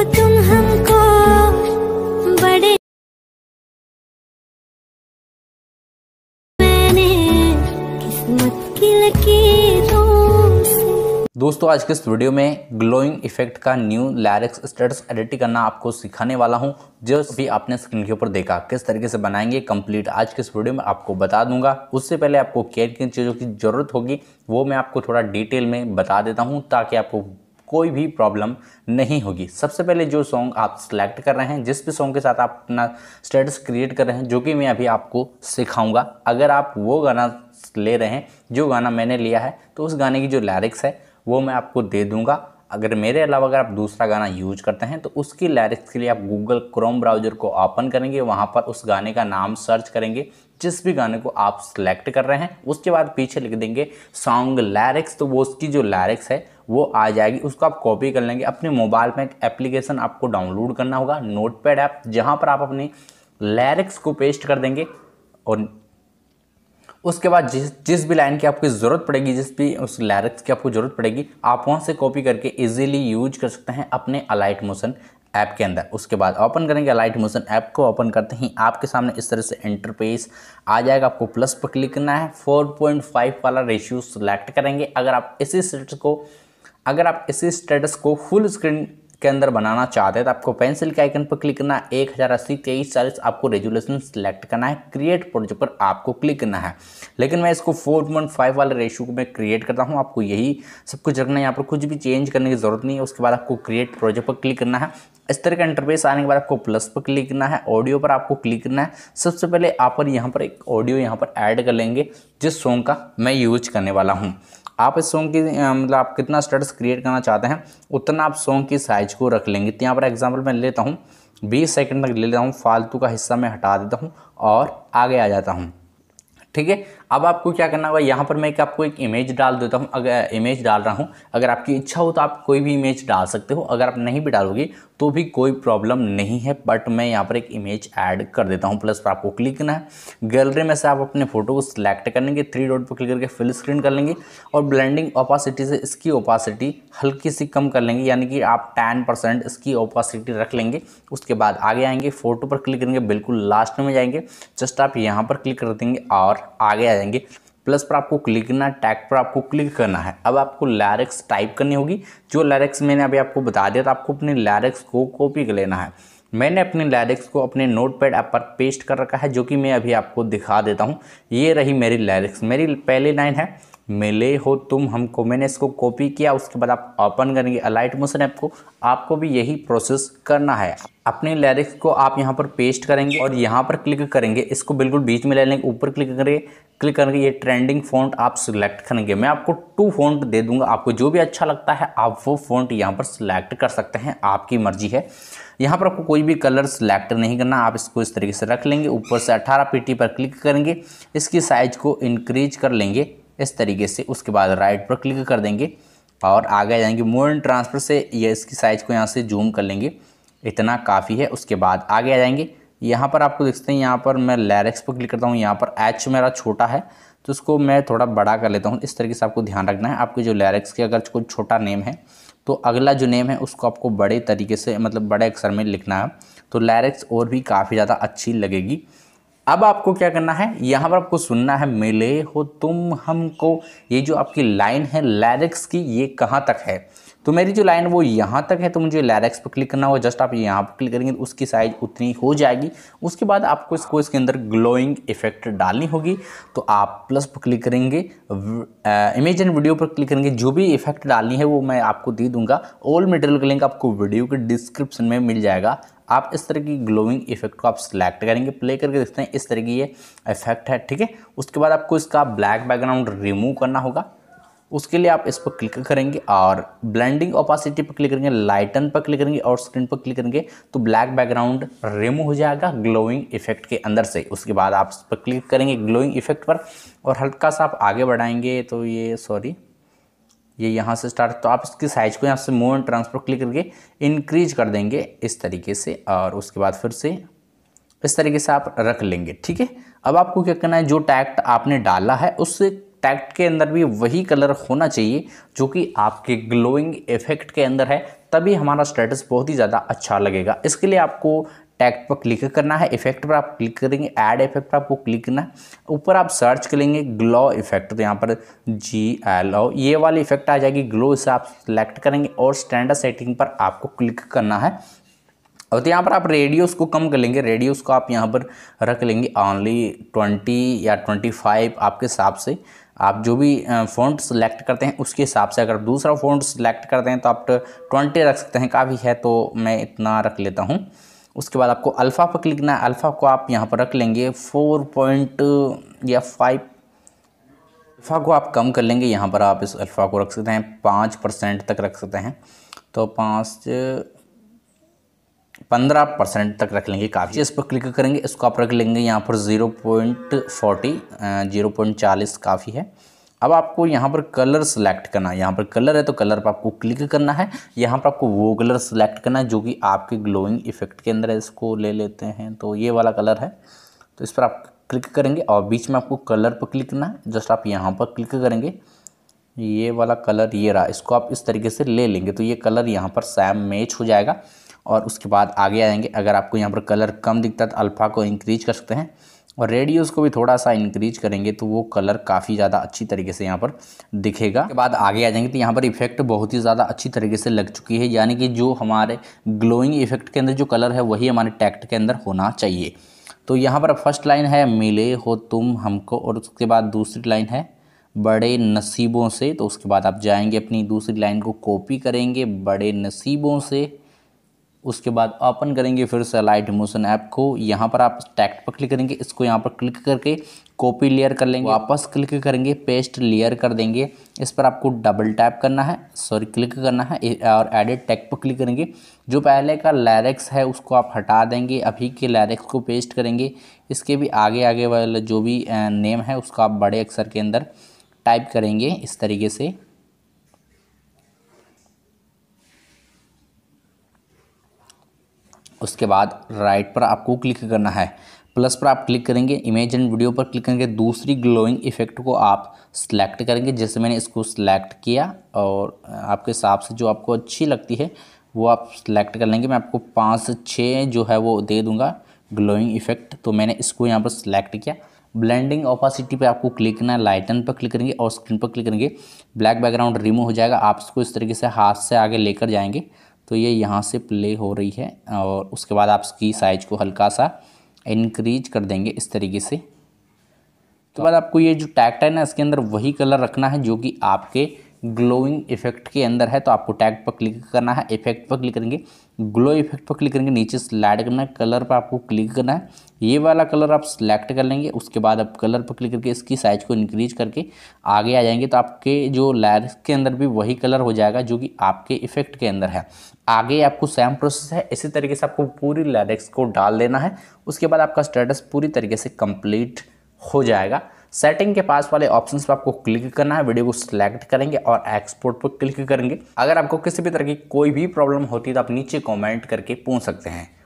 तुम हमको बड़े मैंने किस्मत की लकीरों दोस्तों आज के इस वीडियो में ग्लोइंग इफेक्ट का न्यू लैरिक्स स्टेटस एडिट करना आपको सिखाने वाला हूं जो भी आपने स्क्रीन के ऊपर देखा किस तरीके से बनाएंगे कंप्लीट आज के इस वीडियो में आपको बता दूंगा उससे पहले आपको किन किन चीज़ों की ज़रूरत होगी वो मैं आपको थोड़ा डिटेल में बता देता हूँ ताकि आपको कोई भी प्रॉब्लम नहीं होगी सबसे पहले जो सॉन्ग आप सिलेक्ट कर रहे हैं जिस भी सॉन्ग के साथ आप अपना स्टेटस क्रिएट कर रहे हैं जो कि मैं अभी आपको सिखाऊंगा अगर आप वो गाना ले रहे हैं जो गाना मैंने लिया है तो उस गाने की जो लैरिक्स है वो मैं आपको दे दूँगा अगर मेरे अलावा अगर आप दूसरा गाना यूज करते हैं तो उसकी लैरिक्स के लिए आप गूगल क्रोम ब्राउजर को ओपन करेंगे वहाँ पर उस गाने का नाम सर्च करेंगे जिस भी गाने को आप सिलेक्ट कर रहे हैं उसके बाद पीछे लिख देंगे सॉन्ग लैरिक्स तो वो उसकी जो लैरिक्स है वो आ जाएगी उसको आप कॉपी कर लेंगे अपने मोबाइल में एक एप्लीकेशन आपको डाउनलोड करना होगा नोट पैड ऐप जहाँ पर आप अपने लैरिक्स को पेस्ट कर देंगे और उसके बाद जिस जिस भी लाइन की आपको ज़रूरत पड़ेगी जिस भी उस लैरिक्स की आपको ज़रूरत पड़ेगी आप वहाँ से कॉपी करके इजीली यूज कर सकते हैं अपने अलाइट मोशन ऐप के अंदर उसके बाद ओपन करेंगे अलाइट मोशन ऐप को ओपन करते ही आपके सामने इस तरह से इंटरफेस आ जाएगा आपको प्लस पर क्लिक करना है फोर वाला रेशियो सेलेक्ट करेंगे अगर आप इसी सेट को अगर आप इसी स्टेटस को फुल स्क्रीन के अंदर बनाना चाहते हैं तो आपको पेंसिल के आइकन पर क्लिक करना है एक हज़ार अस्सी तेईस चालीस आपको रेजुलेशन सेलेक्ट करना है क्रिएट प्रोजेक्ट पर आपको क्लिक करना है लेकिन मैं इसको फोर पॉइंट फाइव वाले को में क्रिएट करता हूँ आपको यही सब कुछ रखना है यहाँ पर कुछ भी चेंज करने की ज़रूरत नहीं है उसके बाद आपको क्रिएट प्रोजेक्ट पर क्लिक करना है इस तरह का इंटरफेस आने के बाद आपको प्लस पर क्लिक करना है ऑडियो पर आपको क्लिक करना है सबसे पहले आप पर यहाँ पर एक ऑडियो यहाँ पर ऐड कर लेंगे जिस सॉन्ग का मैं यूज करने वाला हूँ आप इस सॉन्ग की मतलब आप कितना स्टड्स क्रिएट करना चाहते हैं उतना आप सॉन्ग की साइज को रख लेंगे तो यहाँ पर एग्जाम्पल मैं लेता हूँ बीस सेकेंड तक ले लेता हूँ फालतू का हिस्सा मैं हटा देता हूँ और आगे आ जाता हूँ ठीक है अब आपको क्या करना होगा यहाँ पर मैं एक आपको एक इमेज डाल देता हूँ अगर इमेज डाल रहा हूँ अगर आपकी इच्छा हो तो आप कोई भी इमेज डाल सकते हो अगर आप नहीं भी डालोगे तो भी कोई प्रॉब्लम नहीं है बट मैं यहाँ पर एक इमेज ऐड कर देता हूँ प्लस पर आपको क्लिक करना है गैलरी में से आप अपने फोटो को सिलेक्ट कर लेंगे थ्री डॉट पर क्लिक करके फुल स्क्रीन कर लेंगे और ब्लेंडिंग ओपासिटी से इसकी ओपासिटी हल्की सी कम कर लेंगे यानी कि आप टेन परसेंट इसकी ओपासिटी रख लेंगे उसके बाद आगे आएंगे फोटो पर क्लिक करेंगे बिल्कुल लास्ट में जाएंगे जस्ट आप यहाँ पर क्लिक कर देंगे और आगे आ जाएंगे प्लस पर आपको क्लिक करना टैग पर आपको क्लिक करना है अब आपको लैरिक्स टाइप करनी होगी जो लैरिक्स मैंने अभी आपको बता दिया था आपको अपने लैरिक्स को कॉपी कर लेना है मैंने अपने लैरिक्स को अपने नोटपैड ऐप पर पेस्ट कर रखा है जो कि मैं अभी आपको दिखा देता हूँ ये रही मेरी लैरिक्स मेरी पहली लाइन है मिले हो तुम हमको मैंने इसको कॉपी किया उसके बाद आप ओपन करेंगे अलाइट मोशन ऐप को आपको भी यही प्रोसेस करना है अपने लिरिक्स को आप यहाँ पर पेस्ट करेंगे और यहाँ पर क्लिक करेंगे इसको बिल्कुल बीच में ले लेंगे ऊपर क्लिक करेंगे क्लिक करेंगे ये ट्रेंडिंग फ़ॉन्ट आप सिलेक्ट करेंगे मैं आपको टू फ़ॉन्ट दे दूंगा आपको जो भी अच्छा लगता है आप वो फ़ॉन्ट यहाँ पर सिलेक्ट कर सकते हैं आपकी मर्जी है यहाँ पर आपको कोई भी कलर सिलेक्ट नहीं करना आप इसको इस तरीके से रख लेंगे ऊपर से अठारह पीटी पर क्लिक करेंगे इसकी साइज को इंक्रीज कर लेंगे इस तरीके से उसके बाद राइट पर क्लिक कर देंगे और आगे जाएंगे मोर एंड ट्रांसफर से ये इसकी साइज़ को यहाँ से जूम कर लेंगे इतना काफ़ी है उसके बाद आगे आ जाएंगे यहाँ पर आपको देखते हैं यहाँ पर मैं लैरिक्स पर क्लिक करता हूँ यहाँ पर एच मेरा छोटा है तो उसको मैं थोड़ा बड़ा कर लेता हूँ इस तरीके से आपको ध्यान रखना है आपके जो लैरिक्स के अगर कोई छोटा नेम है तो अगला जो नेम है उसको आपको बड़े तरीके से मतलब बड़े अक्षर में लिखना है तो लैरिक्स और भी काफ़ी ज़्यादा अच्छी लगेगी अब आपको क्या करना है यहाँ पर आपको सुनना है मिले हो तुम हमको ये जो आपकी लाइन है लैरिक्स की ये कहाँ तक है तो मेरी जो लाइन वो यहाँ तक है तो मुझे लैरेक्स पर क्लिक करना होगा जस्ट आप यहाँ पर क्लिक करेंगे तो उसकी साइज उतनी हो जाएगी उसके बाद आपको इसको इसके अंदर ग्लोइंग इफेक्ट डालनी होगी तो आप प्लस पर क्लिक करेंगे इमेज एंड वीडियो पर क्लिक करेंगे जो भी इफेक्ट डालनी है वो मैं आपको दे दूंगा ऑल मटेरियल का लिंक आपको वीडियो के डिस्क्रिप्शन में मिल जाएगा आप इस तरह की ग्लोइंग इफेक्ट को आप सिलेक्ट करेंगे प्ले करके देखते हैं इस तरह की ये इफेक्ट है ठीक है उसके बाद आपको इसका ब्लैक बैकग्राउंड रिमूव करना होगा उसके लिए आप इस पर क्लिक करेंगे और ब्लेंडिंग ऑपासिटी पर क्लिक करेंगे लाइटन पर क्लिक करेंगे और स्क्रीन पर क्लिक करेंगे तो ब्लैक बैकग्राउंड रिमूव हो जाएगा ग्लोइंग इफेक्ट के अंदर से उसके बाद आप इस पर क्लिक करेंगे ग्लोइंग इफेक्ट पर और हल्का सा आप आगे बढ़ाएंगे तो ये सॉरी ये यहाँ से स्टार्ट तो आप इसकी साइज को यहाँ से मूव एंड ट्रांसफर क्लिक करके इनक्रीज़ कर देंगे इस तरीके से और उसके बाद फिर से इस तरीके से आप रख लेंगे ठीक है अब आपको क्या करना है जो टैक्ट आपने डाला है उससे टैक्ट के अंदर भी वही कलर होना चाहिए जो कि आपके ग्लोइंग इफेक्ट के अंदर है तभी हमारा स्टेटस बहुत ही ज़्यादा अच्छा लगेगा इसके लिए आपको टैक्ट पर क्लिक करना है इफेक्ट पर आप क्लिक करेंगे ऐड इफेक्ट पर आपको क्लिक करना है ऊपर आप सर्च करेंगे ग्लो इफेक्ट तो यहाँ पर जी एल ओ ये वाली इफेक्ट आ जाएगी ग्लो इसे आप सिलेक्ट करेंगे और स्टैंडर्ड सेटिंग पर आपको क्लिक करना है अब तो यहाँ पर आप रेडियोस को कम कर लेंगे रेडियोस को आप यहाँ पर रख लेंगे ऑनली ट्वेंटी या ट्वेंटी फाइव आपके हिसाब से आप जो भी फ़ॉन्ट सेलेक्ट करते हैं उसके हिसाब से अगर दूसरा फ़ॉन्ट सेलेक्ट करते हैं तो आप ट्वेंटी रख सकते हैं काफ़ी है तो मैं इतना रख लेता हूँ उसके बाद आपको अल्फ़ा पर क्लिक करना है अल्फ़ा को आप यहाँ पर रख लेंगे फोर पॉइंट या फाइव अल्फ़ा को आप कम कर लेंगे यहाँ पर आप इस अल्फ़ा को रख सकते हैं पाँच परसेंट तक रख सकते हैं तो पाँच पंद्रह परसेंट तक रख लेंगे काफ़ी इस पर क्लिक करेंगे इसको आप रख लेंगे यहाँ पर zero point forty zero point चालीस काफ़ी है अब आपको यहाँ पर कलर सेलेक्ट करना है यहाँ पर कलर है तो कलर पर आपको क्लिक करना है यहाँ पर आपको वो कलर सेलेक्ट करना है जो कि आपके ग्लोइंग इफेक्ट के अंदर इसको ले लेते हैं तो ये वाला कलर है तो इस पर आप क्लिक करेंगे और बीच में आपको कलर पर क्लिक करना है जस्ट आप यहाँ पर क्लिक करेंगे ये वाला कलर ये रहा इसको आप इस तरीके से ले लेंगे तो ये कलर यहाँ पर सैम मैच हो जाएगा और उसके बाद आगे आएंगे अगर आपको यहाँ पर कलर कम दिखता है तो अल्फ़ा को इंक्रीज कर सकते हैं और रेडियोज़ को भी थोड़ा सा इंक्रीज करेंगे तो वो कलर काफ़ी ज़्यादा अच्छी तरीके से यहाँ पर दिखेगा के बाद आगे आ जाएंगे तो यहाँ पर इफेक्ट बहुत ही ज़्यादा अच्छी तरीके से लग चुकी है यानी कि जो हमारे ग्लोइंग इफेक्ट के अंदर जो कलर है वही हमारे टैक्ट के अंदर होना चाहिए तो यहाँ पर फर्स्ट लाइन है मिले हो तुम हमको और उसके बाद दूसरी लाइन है बड़े नसीबों से तो उसके बाद आप जाएंगे अपनी दूसरी लाइन को कॉपी करेंगे बड़े नसीबों से उसके बाद ओपन करेंगे फिर से लाइट मोशन ऐप को यहाँ पर आप टैक्ट पर क्लिक करेंगे इसको यहाँ पर क्लिक करके कॉपी लेयर कर लेंगे वापस क्लिक करेंगे पेस्ट लेयर कर देंगे इस पर आपको डबल टैप करना है सॉरी क्लिक करना है और एडिट टैक्ट पर क्लिक करेंगे जो पहले का लैरिक्स है उसको आप हटा देंगे अभी के लैरिक्स को पेस्ट करेंगे इसके भी आगे आगे वाला जो भी नेम है उसको आप बड़े अक्सर के अंदर टाइप करेंगे इस तरीके से उसके बाद राइट पर आपको क्लिक करना है प्लस पर आप क्लिक करेंगे इमेज एंड वीडियो पर क्लिक करेंगे दूसरी ग्लोइंग इफेक्ट को आप सिलेक्ट करेंगे जैसे मैंने इसको सिलेक्ट किया और आपके हिसाब से जो आपको अच्छी लगती है वो आप सिलेक्ट कर लेंगे मैं आपको पाँच से छः जो है वो दे दूँगा ग्लोइंग इफेक्ट तो मैंने इसको यहाँ पर सिलेक्ट किया ब्लेंडिंग ऑपासिटी पे आपको क्लिक करना है लाइटन पर क्लिक करेंगे और स्क्रीन पर क्लिक करेंगे ब्लैक बैकग्राउंड रिमूव हो जाएगा आप इसको इस तरीके से हाथ से आगे लेकर जाएंगे तो ये यहाँ से प्ले हो रही है और उसके बाद आप इसकी साइज को हल्का सा इनक्रीज कर देंगे इस तरीके से तो बाद आपको ये जो टैक्ट है ना इसके अंदर वही कलर रखना है जो कि आपके ग्लोइंग इफेक्ट के अंदर है तो आपको टैग पर क्लिक करना है इफेक्ट पर क्लिक करेंगे ग्लो इफेक्ट पर क्लिक करेंगे नीचे स्लाइड करना है कलर पर आपको क्लिक करना है ये वाला कलर आप सिलेक्ट कर लेंगे उसके बाद आप कलर पर क्लिक करके इसकी साइज़ को इंक्रीज करके आगे आ जाएंगे तो आपके जो लैरिक्स के अंदर भी वही कलर हो जाएगा जो कि आपके इफेक्ट के अंदर है आगे आपको सेम प्रोसेस है इसी तरीके से आपको पूरी लैरिक्स को डाल देना है उसके बाद आपका स्टेटस पूरी तरीके से कंप्लीट हो जाएगा सेटिंग के पास वाले ऑप्शन पर आपको क्लिक करना है वीडियो को सिलेक्ट करेंगे और एक्सपोर्ट पर क्लिक करेंगे अगर आपको किसी भी तरह की कोई भी प्रॉब्लम होती है तो आप नीचे कॉमेंट करके पूछ सकते हैं